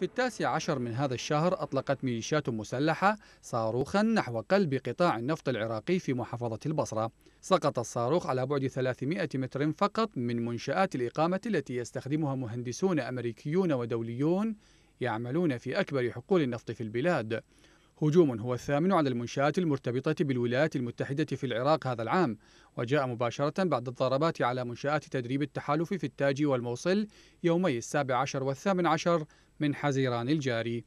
في التاسع عشر من هذا الشهر أطلقت ميليشيات مسلحة صاروخا نحو قلب قطاع النفط العراقي في محافظة البصرة سقط الصاروخ على بعد 300 متر فقط من منشآت الإقامة التي يستخدمها مهندسون أمريكيون ودوليون يعملون في أكبر حقول النفط في البلاد هجوم هو الثامن على المنشآت المرتبطة بالولايات المتحدة في العراق هذا العام وجاء مباشرة بعد الضربات على منشآت تدريب التحالف في التاج والموصل يومي السابع عشر والثامن عشر من حزيران الجاري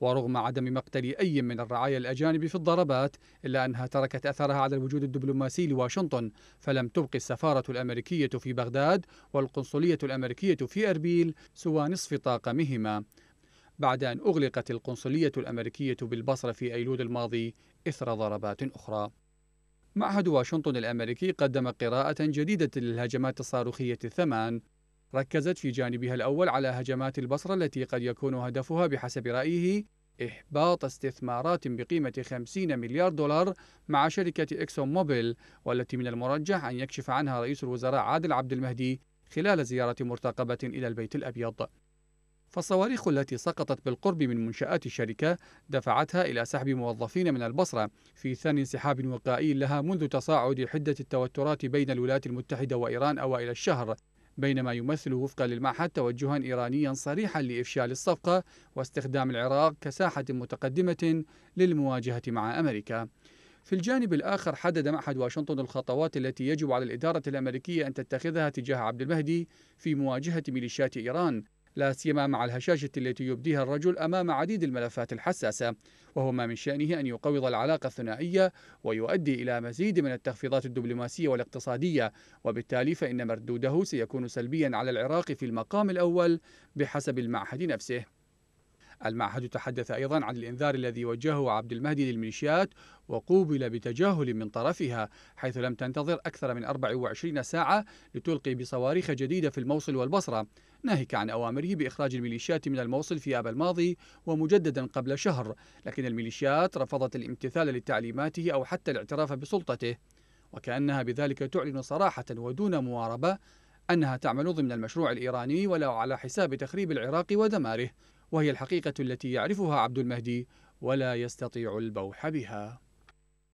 ورغم عدم مقتل أي من الرعايا الأجانب في الضربات إلا أنها تركت أثرها على الوجود الدبلوماسي لواشنطن فلم تبقي السفارة الأمريكية في بغداد والقنصلية الأمريكية في أربيل سوى نصف طاقمهما بعد أن أغلقت القنصلية الأمريكية بالبصرة في أيلول الماضي إثر ضربات أخرى معهد واشنطن الأمريكي قدم قراءة جديدة للهجمات الصاروخية الثمان ركزت في جانبها الأول على هجمات البصرة التي قد يكون هدفها بحسب رأيه إحباط استثمارات بقيمة 50 مليار دولار مع شركة إكسون موبيل والتي من المرجح أن يكشف عنها رئيس الوزراء عادل عبد المهدي خلال زيارة مرتقبة إلى البيت الأبيض فالصواريخ التي سقطت بالقرب من منشآت الشركة دفعتها إلى سحب موظفين من البصرة في ثاني انسحاب وقائي لها منذ تصاعد حدة التوترات بين الولايات المتحدة وإيران أوائل الشهر بينما يمثل وفقا للمعهد توجها إيرانيا صريحا لإفشال الصفقة واستخدام العراق كساحة متقدمة للمواجهة مع أمريكا في الجانب الآخر حدد معهد واشنطن الخطوات التي يجب على الإدارة الأمريكية أن تتخذها تجاه عبد المهدي في مواجهة ميليشيات إيران لا سيما مع الهشاشة التي يبديها الرجل أمام عديد الملفات الحساسة وهو ما من شأنه أن يقوض العلاقة الثنائية ويؤدي إلى مزيد من التخفيضات الدبلوماسية والاقتصادية وبالتالي فإن مردوده سيكون سلبيا على العراق في المقام الأول بحسب المعهد نفسه المعهد تحدث أيضا عن الإنذار الذي وجهه عبد المهدي للميليشيات وقوبل بتجاهل من طرفها حيث لم تنتظر أكثر من 24 ساعة لتلقي بصواريخ جديدة في الموصل والبصرة ناهيك عن أوامره بإخراج الميليشيات من الموصل في آب الماضي ومجددا قبل شهر لكن الميليشيات رفضت الامتثال لتعليماته أو حتى الاعتراف بسلطته وكأنها بذلك تعلن صراحة ودون مواربة أنها تعمل ضمن المشروع الإيراني ولو على حساب تخريب العراق ودماره وهي الحقيقة التي يعرفها عبد المهدي ولا يستطيع البوح بها